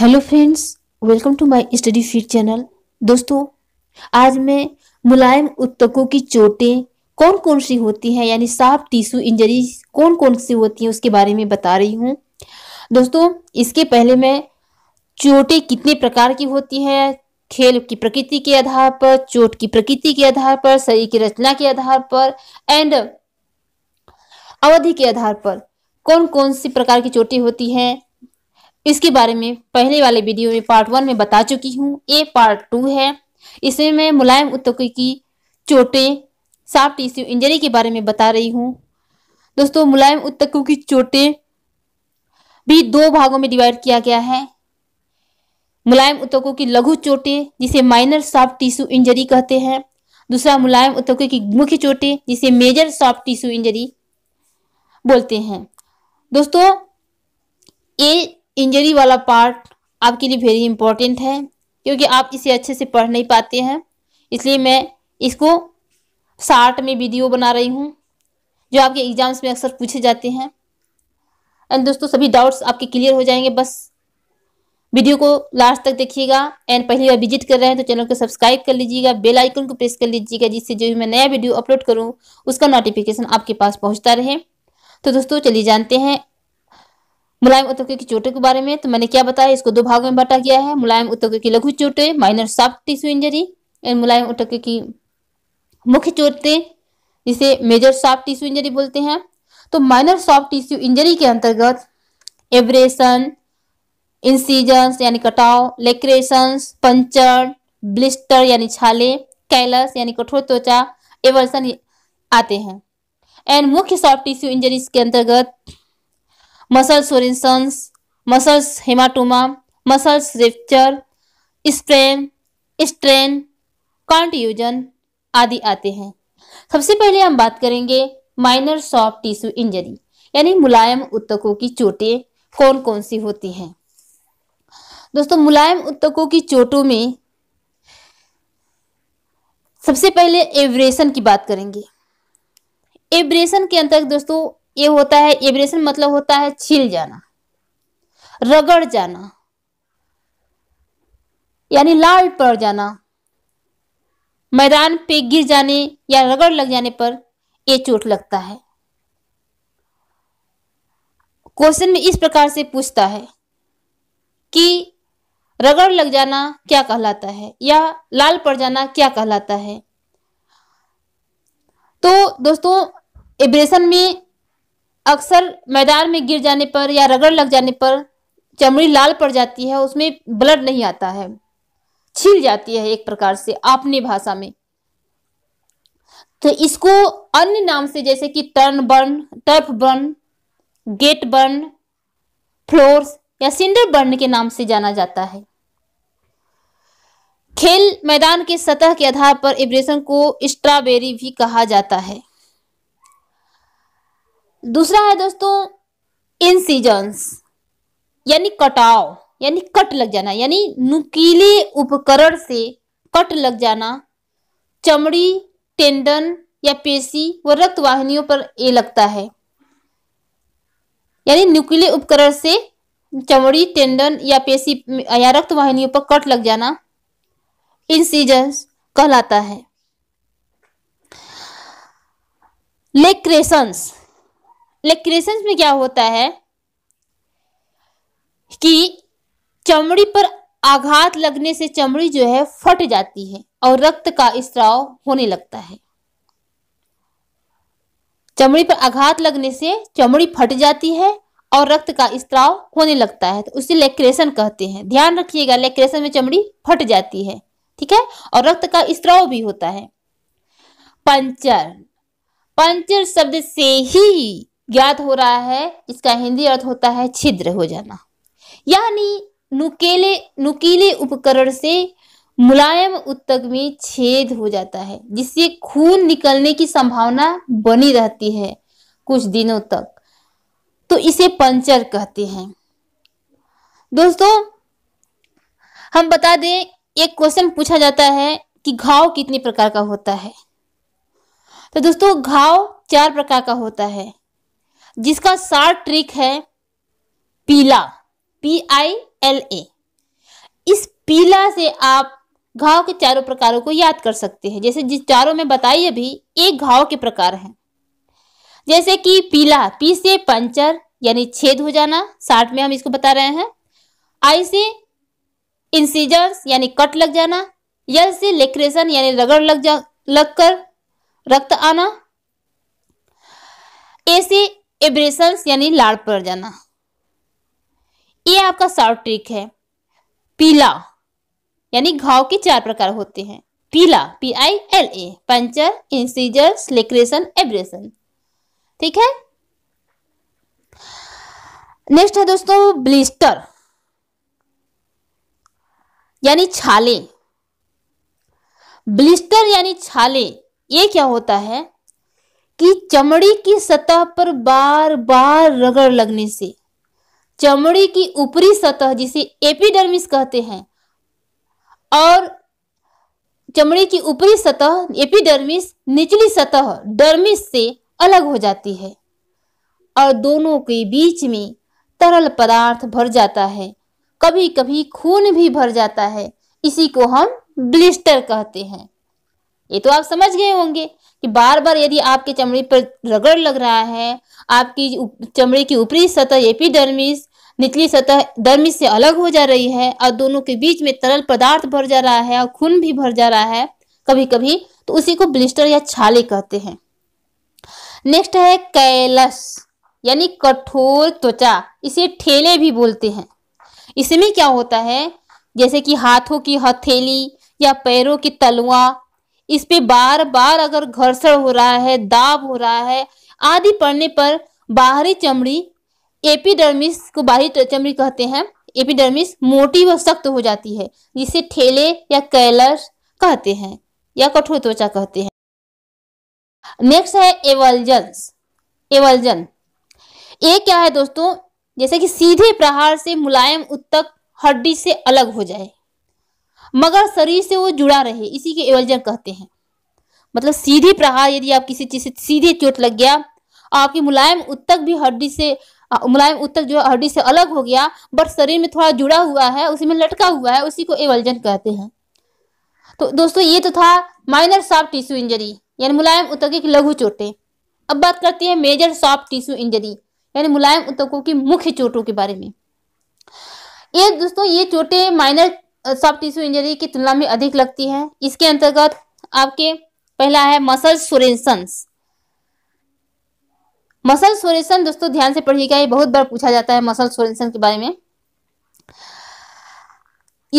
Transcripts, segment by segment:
hello friends welcome to my study feed channel दोस्तों आज मैं मुलायम उत्तकों की चोटें कौन कौन सी होती हैं यानी साफ टिश्यू इंजरी कौन कौन सी होती हैं उसके बारे में बता रही हूँ दोस्तों इसके पहले मैं चोटें कितने प्रकार की होती हैं खेल की प्रकृति के आधार पर चोट की प्रकृति के आधार पर शरीर की रचना के आधार पर एंड अवधि के आधार पर कौन कौन सी प्रकार की चोटें होती हैं इसके बारे में पहले वाले वीडियो में पार्ट वन में बता चुकी हूँ ये पार्ट टू है इसमें मैं मुलायम उत्तक की चोटें साफ टीसी इंजरी के बारे में बता रही हूँ दोस्तों मुलायम उत्तकों की चोटें भी दो भागों में डिवाइड किया गया है मुलायम उत्तकों की लघु चोटें जिसे माइनर सॉफ्ट टिश्यू इंजरी कहते हैं दूसरा मुलायम उत्तकों की मुख्य चोटें जिसे मेजर सॉफ्ट टिश्यू इंजरी बोलते हैं दोस्तों ये इंजरी वाला पार्ट आपके लिए वेरी इंपॉर्टेंट है क्योंकि आप इसे अच्छे से पढ़ नहीं पाते हैं इसलिए मैं इसको शार्ट में वीडियो बना रही हूँ जो आपके एग्जाम्स में अक्सर पूछे जाते हैं एंड दोस्तों सभी डाउट्स आपके क्लियर हो जाएंगे बस वीडियो को लास्ट तक देखिएगा एंड पहली बार विजिट कर रहे हैं तो चैनल को सब्सक्राइब कर लीजिएगा बेल आइकन को प्रेस कर लीजिएगा जिससे जो भी मैं नया वीडियो अपलोड करूँ उसका नोटिफिकेशन आपके पास पहुँचता रहे तो दोस्तों चलिए जानते हैं मुलायम उत्तकों की चोटों के बारे में तो मैंने क्या बताया इसको दो भागों में बांटा गया है मुलायम उत्तकों की लघु चोटें minor soft tissue injury and मुलायम उत्तकों की मुख्य चोटें जिसे मेजर सॉफ्ट टिश्यू इंजरी बोलते हैं तो माइनर सॉफ्ट टिश्यू इंजरी के अंतर्गत एब्रेशन इंसीजन्स यानी कटाव लेक्रेशन पंचर ब्लिस्टर यानी छाले कैलस यानी कठोर त्वचा एवर्सन आते हैं एंड मुख्य सॉफ्ट टिश्यू इंजरीज के अंतर्गत muscles sorenesses muscles haematoma muscles rupture strain strain contusion आदि आते हैं सबसे पहले हम बात करेंगे माइनर सॉफ्ट टिश्यू इंजरी यानी मुलायम उत्तकों की चोटें कौन कौन सी होती हैं दोस्तों मुलायम उत्तकों की चोटों में सबसे पहले एवरेशन की बात करेंगे एब्रेशन के अंतर्गत दोस्तों ये होता है एब्रेशन मतलब होता है छिल जाना रगड़ जाना यानी लाल पड़ जाना मैदान पे गिर जाने या रगड़ लग जाने पर ये चोट लगता है क्वेश्चन में इस प्रकार से पूछता है कि रगड़ लग जाना क्या कहलाता है या लाल पड़ जाना क्या कहलाता है तो दोस्तों एब्रेशन में अक्सर मैदान में गिर जाने पर या रगड़ लग जाने पर चमड़ी लाल पड़ जाती है उसमें ब्लड नहीं आता है छील जाती है एक प्रकार से आपने भाषा में तो इसको अन्य नाम से जैसे कि turn burn turf burn gate burn floors या सिंडर बर्न के नाम से जाना जाता है खेल मैदान के सतह के आधार पर एब्रेशन को स्ट्रॉबेरी भी कहा जाता है दूसरा है दोस्तों इंसीजन्स यानी कटाव यानी कट लग जाना यानी नुकीले उपकरण से कट लग जाना चमड़ी टेंडन या पेशी व रक्त वाहिनियों पर ये लगता है यानी नुकीले उपकरण से चमड़ी टेंडन या पेशी या रक्त वाहिनियों पर कट लग जाना इंसीजन्स कहलाता है लेक्रेशंस लेक्रेशन में क्या होता है कि चमड़ी पर आघात लगने से चमड़ी जो है फट जाती है और रक्त का स्त्राव होने लगता है चमड़ी पर आघात लगने से चमड़ी फट जाती है और रक्त का स्त्राव होने लगता है तो उसे लेक्रेशन कहते हैं ध्यान रखिएगा लेक्रेशन में चमड़ी फट जाती है ठीक है और रक्त का स्त्राव भी होता है पंचर पंचर शब्द से ही ज्ञात हो रहा है इसका हिंदी अर्थ होता है छिद्र हो जाना यानी नुकेले नुकीले उपकरण से मुलायम उत्तक में छेद हो जाता है जिससे खून निकलने की संभावना बनी रहती है कुछ दिनों तक तो इसे पंचर कहते हैं दोस्तों हम बता दें एक क्वेश्चन पूछा जाता है कि घाव कितने प्रकार का होता है तो दोस्तों घाव चार प्रकार का होता है जिसका शार्ट ट्रिक है पीला पी आई एल ए इस पीला से आप घाव के चारों प्रकारों को याद कर सकते हैं जैसे जिस चारों में बताई अभी एक घाव के प्रकार हैं जैसे कि पीला पी से पंचर यानी छेद हो जाना साठ में हम इसको बता रहे हैं आई से इंसिजर्स यानी कट लग जाना यल से लेक्रेशन यानी रगड़ लग जा लगकर रक्त आना ए से एब्रेशन यानी लाड़ पड़ जाना ये आपका शॉर्ट ट्रिक है पीला यानी घाव के चार प्रकार होते हैं पीला P I L A puncture incision laceration abrasion ठीक है नेक्स्ट है दोस्तों ब्लिस्टर यानी छाले ब्लिस्टर यानी छाले ये क्या होता है कि चमड़ी की सतह पर बार बार रगड़ लगने से चमड़ी की ऊपरी सतह जिसे एपिडर्मिस कहते हैं और चमड़ी की ऊपरी सतह एपिडर्मिस निचली सतह डर्मिस से अलग हो जाती है और दोनों के बीच में तरल पदार्थ भर जाता है कभी कभी खून भी भर जाता है इसी को हम ब्लिस्टर कहते हैं ये तो आप समझ गए होंगे कि बार बार यदि आपके चमड़ी पर रगड़ लग रहा है आपकी चमड़ी की ऊपरी सतह एपिडर्मिस निचली सतह दर्मिस से अलग हो जा रही है और दोनों के बीच में तरल पदार्थ भर जा रहा है और खून भी भर जा रहा है कभी कभी तो उसी को ब्लिस्टर या छाले कहते हैं नेक्स्ट है कैलस यानी कठोर त्वचा इसे ठेले भी बोलते हैं इसमें क्या होता है जैसे कि हाथों की हथेली या पैरों की तलवा इस पे बार बार अगर घर्षण हो रहा है दाब हो रहा है आदि पड़ने पर बाहरी चमड़ी एपिडर्मिस को बाहरी चमड़ी कहते हैं एपिडर्मिस मोटी व सख्त हो जाती है जिसे ठेले या कैलर कहते हैं या कठोर त्वचा कहते हैं नेक्स्ट है एवल्जन एवल्जन ये क्या है दोस्तों जैसे कि सीधे प्रहार से मुलायम उत्तक हड्डी से अलग हो जाए मगर शरीर से वो जुड़ा रहे इसी के एवल्जन कहते हैं मतलब सीधी प्रहार यदि आप किसी चीज से सीधे चोट लग गया आपकी मुलायम उत्तक भी हड्डी से मुलायम उत्तक जो हड्डी से अलग हो गया बट शरीर में थोड़ा जुड़ा हुआ है उसी में लटका हुआ है उसी को एवल्जन कहते हैं तो दोस्तों ये तो था माइनर सॉफ्ट टिश्यू इंजरी यानी मुलायम उत्तक की लघु चोटें अब बात करते हैं मेजर सॉफ्ट टिश्यू इंजरी यानी मुलायम उत्तकों की मुख्य चोटों के बारे में ये दोस्तों ये चोटें माइनर सॉफ्ट टिश्यू इंजरी की तुलना में अधिक लगती है इसके अंतर्गत आपके पहला है मसल सोरेशंस मसल सोरेसन दोस्तों ध्यान से पढ़िएगा ये बहुत बार पूछा जाता है मसल सोरेशन के बारे में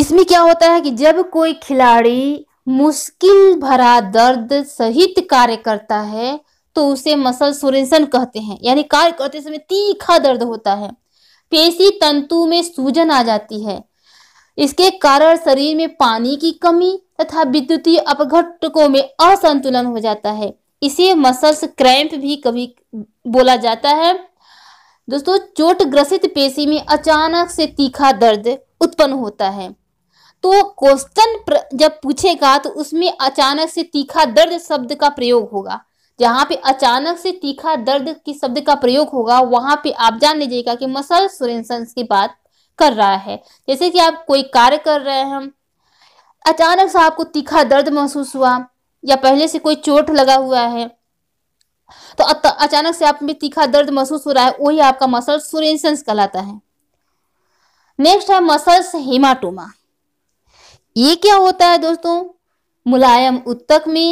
इसमें क्या होता है कि जब कोई खिलाड़ी मुश्किल भरा दर्द सहित कार्य करता है तो उसे मसल सोरेशन कहते हैं यानी कार्य करते समय तीखा दर्द होता है पेशी तंतु में सूजन आ जाती है इसके कारण शरीर में पानी की कमी तथा विद्युतीय अपघटकों में असंतुलन हो जाता है इसे मसल्स क्रैम्प भी कभी बोला जाता है दोस्तों चोट ग्रसित पेशी में अचानक से तीखा दर्द उत्पन्न होता है तो क्वेश्चन जब पूछेगा तो उसमें अचानक से तीखा दर्द शब्द का प्रयोग होगा जहां पे अचानक से तीखा दर्द की शब्द का प्रयोग होगा वहां पे आप जान लीजिएगा कि मसल सुरेंसन की बात कर रहा है जैसे कि आप कोई कार्य कर रहे हैं अचानक से आपको तीखा दर्द महसूस हुआ या पहले से कोई चोट लगा हुआ है तो अचानक से आप में तीखा दर्द महसूस हो रहा है वही आपका मसल सुरेंसेंस कहलाता है नेक्स्ट है मसल्स हेमाटोमा ये क्या होता है दोस्तों मुलायम उत्तक में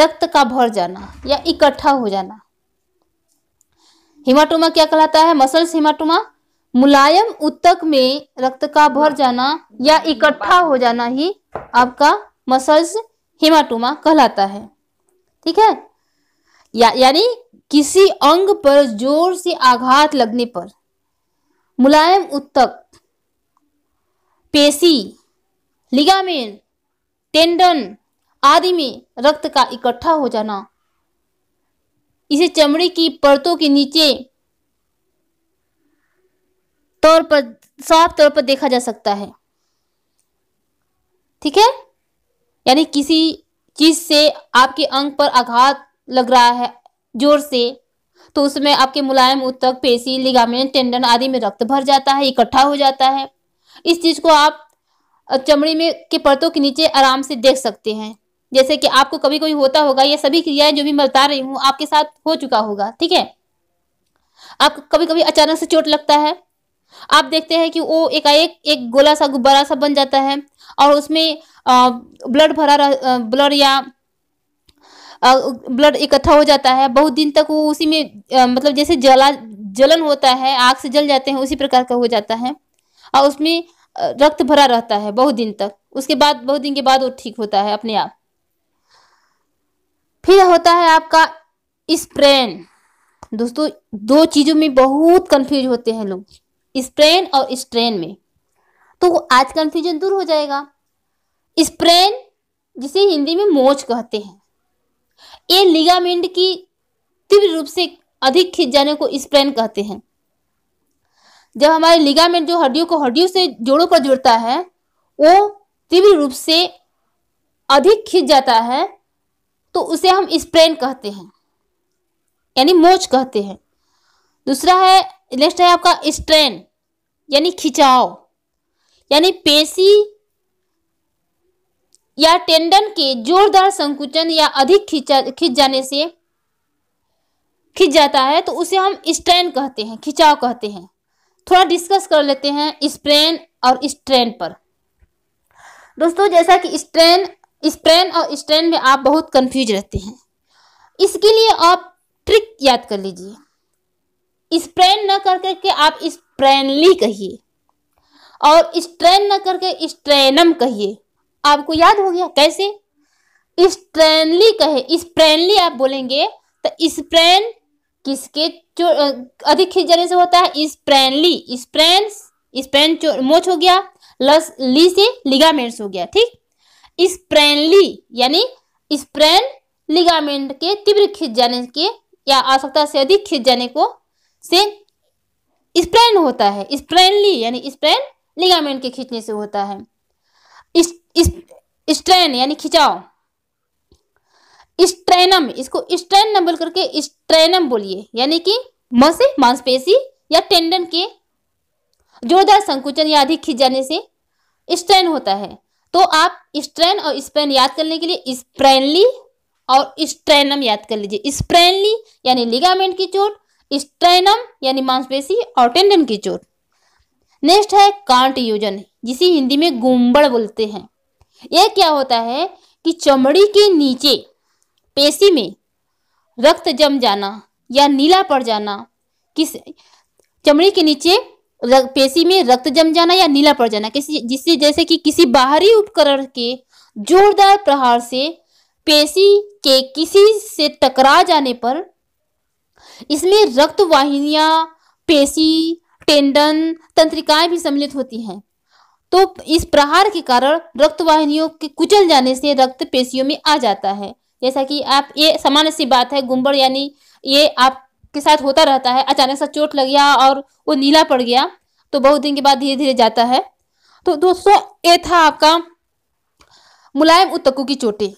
रक्त का भर जाना या इकट्ठा हो जाना हिमाटोमा क्या कहलाता है मसल्स हिमाटोमा मुलायम उत्तक में रक्त का भर जाना या इकट्ठा हो जाना ही आपका मसल्स हिमाटोमा कहलाता है ठीक है या यानी किसी अंग पर जोर से आघात लगने पर मुलायम उत्तक पेशी लिगामेन टेंडन आदि में रक्त का इकट्ठा हो जाना इसे चमड़ी की परतों के नीचे तौर पर साफ तौर पर देखा जा सकता है ठीक है यानी किसी चीज से आपके अंग पर आघात लग रहा है जोर से तो उसमें आपके मुलायम उत्तक पेशी लिगामेंट टेंडन आदि में रक्त भर जाता है इकट्ठा हो जाता है इस चीज को आप चमड़ी में के परतों के नीचे आराम से देख सकते हैं जैसे कि आपको कभी कभी होता होगा ये सभी क्रियाएं जो भी मैं बता रही हूँ आपके साथ हो चुका होगा ठीक है आपको कभी कभी अचानक से चोट लगता है आप देखते हैं कि वो एकाएक एक गोला सा गुब्बारा सा बन जाता है और उसमें ब्लड भरा ब्लड या ब्लड इकट्ठा हो जाता है बहुत दिन तक वो उसी में आ, मतलब जैसे जला जलन होता है आग से जल जाते हैं उसी प्रकार का हो जाता है और उसमें रक्त भरा रहता है बहुत दिन तक उसके बाद बहुत दिन के बाद वो ठीक होता है अपने आप फिर होता है आपका स्प्रेन दोस्तों दो चीज़ों में बहुत कंफ्यूज होते हैं लोग स्प्रेन और स्ट्रेन में तो आज कंफ्यूजन दूर हो जाएगा स्प्रेन जिसे हिंदी में मोच कहते हैं ये लिगामेंट की तीव्र रूप से अधिक खींच जाने को स्प्रेन कहते हैं जब हमारे लिगामेंट जो हड्डियों को हड्डियों से जोड़ों पर जुड़ता है वो तीव्र रूप से अधिक खींच जाता है तो उसे हम स्प्रेन कहते हैं यानी मोच कहते हैं दूसरा है नेक्स्ट है आपका स्ट्रेन यानी खिंचाव यानी पेशी या टेंडन के जोरदार संकुचन या अधिक खिंचा खिंच जाने से खिंच जाता है तो उसे हम स्ट्रेन कहते हैं खिंचाव कहते हैं थोड़ा डिस्कस कर लेते हैं स्प्रेन और स्ट्रेन पर दोस्तों जैसा कि स्ट्रेन स्प्रेन और स्ट्रेन में आप बहुत कंफ्यूज रहते हैं इसके लिए आप ट्रिक याद कर लीजिए स्प्रेन न कर करके आप इस ट्रेनली कहिए और इस ट्रेन न करके स्ट्रेनम कहिए आपको याद हो गया कैसे स्ट्रेनली कहे स्प्रेनली आप बोलेंगे तो स्प्रेन किसके अधिक खिंचने से होता है स्प्रेनली स्प्रेन स्प्रेन मोच हो गया लस ली से लिगामेंट्स हो गया ठीक स्प्रेनली यानी स्प्रेन लिगामेंट के तीव्र खिंच जाने के या आवश्यकता से अधिक खिंच जाने को से स्प्रेन होता है स्प्रेनली यानी स्प्रेन लिगामेंट के खींचने से होता है इस, इस, स्ट्रेन यानी खिंचाव स्ट्रेनम इसको स्ट्रेन न बोल करके स्ट्रेनम बोलिए यानी कि मस मांसपेशी या टेंडन के जोरदार संकुचन या अधिक खिंच जाने से स्ट्रेन होता है तो आप स्ट्रेन और स्प्रेन याद करने के लिए स्प्रेनली और स्ट्रेनम याद कर लीजिए स्प्रेनली यानी लिगामेंट की चोट स्ट्रेनम यानी मांसपेशी और टेंडन की चोट नेक्स्ट है कांट योजन जिसे हिंदी में गुम्बड़ बोलते हैं यह क्या होता है कि चमड़ी के नीचे पेशी में रक्त जम जाना या नीला पड़ जाना किस चमड़ी के नीचे पेशी में रक्त जम जाना या नीला पड़ जाना किसी जिससे जैसे कि किसी बाहरी उपकरण के जोरदार प्रहार से पेशी के किसी से टकरा जाने पर इसमें रक्त वाहिनियां पेशी टेंडन तंत्रिकाएं भी सम्मिलित होती हैं तो इस प्रहार के कारण रक्त वाहिनियों के कुचल जाने से रक्त पेशियों में आ जाता है जैसा कि आप ये सामान्य सी बात है गुम्बड़ यानी ये आपके साथ होता रहता है अचानक सा चोट लग गया और वो नीला पड़ गया तो बहुत दिन के बाद धीरे धीरे जाता है तो दोस्तों ये था आपका मुलायम उत्तकों की चोटें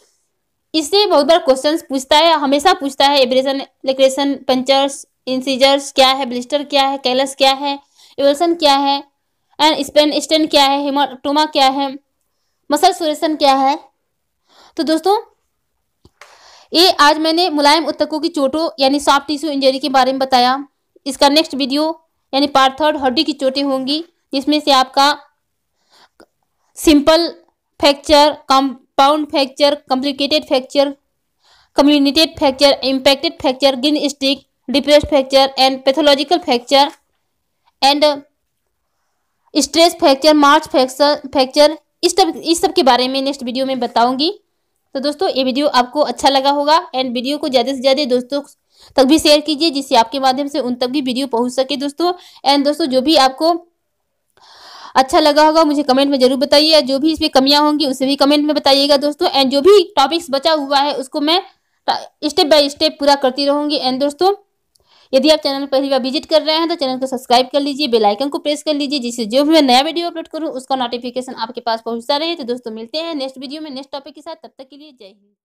इससे बहुत बार क्वेश्चन पूछता है हमेशा पूछता है एब्रेशन लेक्रेशन पंचर्स इंसीजर्स क्या है ब्लिस्टर क्या है कैलस क्या है एवल्सन क्या है एंड स्पेन स्टेन क्या है हिमाटोमा क्या है मसल सुरेशन क्या है तो दोस्तों ये आज मैंने मुलायम उत्तकों की चोटों यानी सॉफ्ट टिश्यू इंजरी के बारे में बताया इसका नेक्स्ट वीडियो यानी पार्ट थर्ड हड्डी की चोटें होंगी जिसमें से आपका simple fracture compound fracture complicated fracture comminuted fracture impacted fracture greenstick depress fracture and pathological fracture and stress fracture march fracture fracture इस सब इस सब के बारे में नेक्स्ट वीडियो में बताऊंगी तो दोस्तों ये वीडियो आपको अच्छा लगा होगा एंड वीडियो को ज़्यादा से ज़्यादा दोस्तों तक भी शेयर कीजिए जिससे आपके माध्यम से उन तक भी वीडियो पहुंच सके दोस्तों एंड दोस्तों जो भी आपको अच्छा लगा होगा मुझे कमेंट में जरूर बताइए जो भी इसमें कमियां होंगी उसे भी कमेंट में बताइएगा दोस्तों एंड जो भी टॉपिक्स बचा हुआ है उसको मैं स्टेप बाय स्टेप पूरा करती रहूंगी एंड दोस्तों यदि आप चैनल पहली बार विजिट कर रहे हैं तो चैनल को सब्सक्राइब कर लीजिए बेल आइकन को प्रेस कर लीजिए जिससे जो भी मैं नया वीडियो अपलोड करूँ उसका नोटिफिकेशन आपके पास पहुंचता रहे तो दोस्तों मिलते हैं नेक्स्ट वीडियो में नेक्स्ट टॉपिक के साथ तब तक के लिए जय हिंद